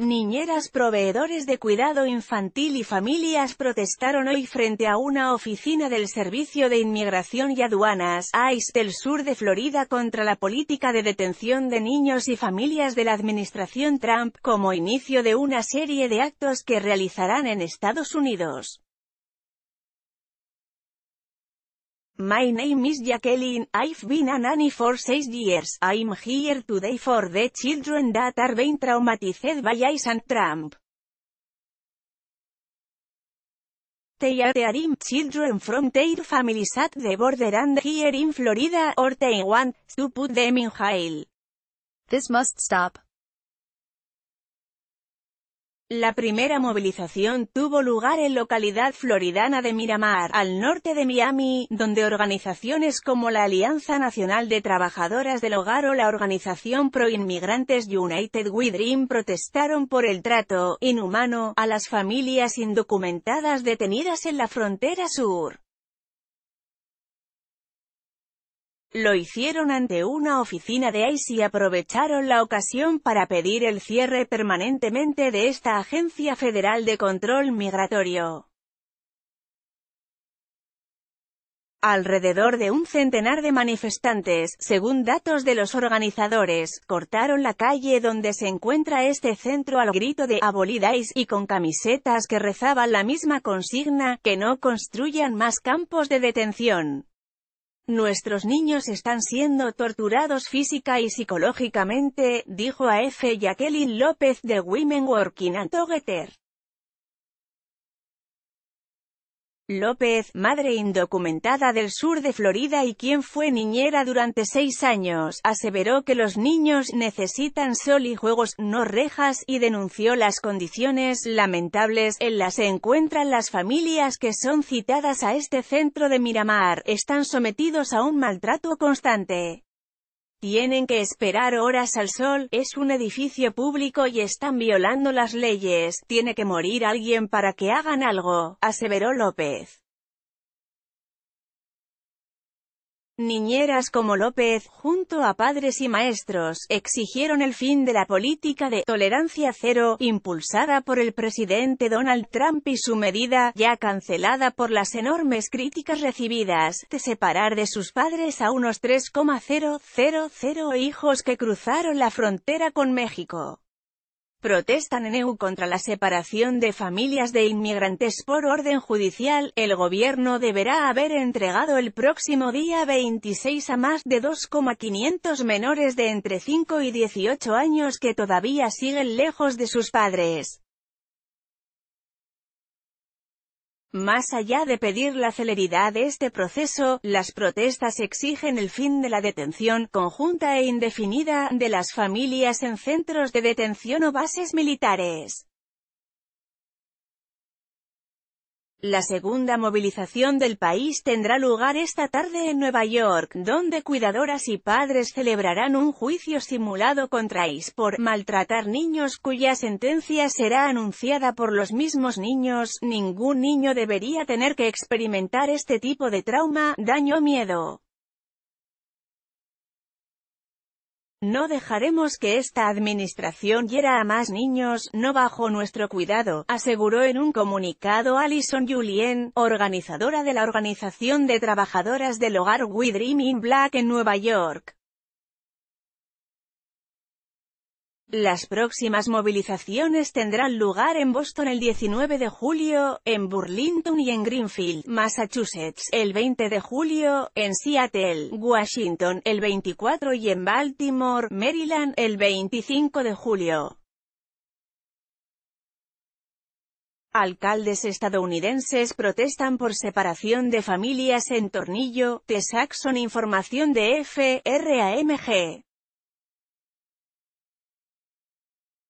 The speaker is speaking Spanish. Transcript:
Niñeras proveedores de cuidado infantil y familias protestaron hoy frente a una oficina del Servicio de Inmigración y Aduanas, ICE, del sur de Florida contra la política de detención de niños y familias de la administración Trump, como inicio de una serie de actos que realizarán en Estados Unidos. My name is Jacqueline, I've been a nanny for six years. I'm here today for the children that are being traumatized by ICE and Trump. They are tearing children from their families at the border and here in Florida, or they want to put them in jail. This must stop. La primera movilización tuvo lugar en localidad floridana de Miramar, al norte de Miami, donde organizaciones como la Alianza Nacional de Trabajadoras del Hogar o la organización pro-inmigrantes United We Dream protestaron por el trato, inhumano, a las familias indocumentadas detenidas en la frontera sur. Lo hicieron ante una oficina de ICE y aprovecharon la ocasión para pedir el cierre permanentemente de esta Agencia Federal de Control Migratorio. Alrededor de un centenar de manifestantes, según datos de los organizadores, cortaron la calle donde se encuentra este centro al grito de «Abolidáis» y con camisetas que rezaban la misma consigna, que no construyan más campos de detención. Nuestros niños están siendo torturados física y psicológicamente, dijo a F. Jacqueline López de Women Working and Together. López, madre indocumentada del sur de Florida y quien fue niñera durante seis años, aseveró que los niños necesitan sol y juegos, no rejas, y denunció las condiciones lamentables en las se encuentran las familias que son citadas a este centro de Miramar, están sometidos a un maltrato constante. Tienen que esperar horas al sol, es un edificio público y están violando las leyes, tiene que morir alguien para que hagan algo, aseveró López. Niñeras como López, junto a padres y maestros, exigieron el fin de la política de «tolerancia cero», impulsada por el presidente Donald Trump y su medida, ya cancelada por las enormes críticas recibidas, de separar de sus padres a unos 3,000 hijos que cruzaron la frontera con México. Protestan en EU contra la separación de familias de inmigrantes por orden judicial, el gobierno deberá haber entregado el próximo día 26 a más de 2,500 menores de entre 5 y 18 años que todavía siguen lejos de sus padres. Más allá de pedir la celeridad de este proceso, las protestas exigen el fin de la detención conjunta e indefinida de las familias en centros de detención o bases militares. La segunda movilización del país tendrá lugar esta tarde en Nueva York, donde cuidadoras y padres celebrarán un juicio simulado contra IS por maltratar niños cuya sentencia será anunciada por los mismos niños. Ningún niño debería tener que experimentar este tipo de trauma, daño o miedo. No dejaremos que esta administración hiera a más niños, no bajo nuestro cuidado, aseguró en un comunicado Alison Julien, organizadora de la Organización de Trabajadoras del Hogar We Dream Black en Nueva York. Las próximas movilizaciones tendrán lugar en Boston el 19 de julio, en Burlington y en Greenfield, Massachusetts, el 20 de julio, en Seattle, Washington, el 24 y en Baltimore, Maryland, el 25 de julio. Alcaldes estadounidenses protestan por separación de familias en Tornillo, T-Saxon Información de FRAMG.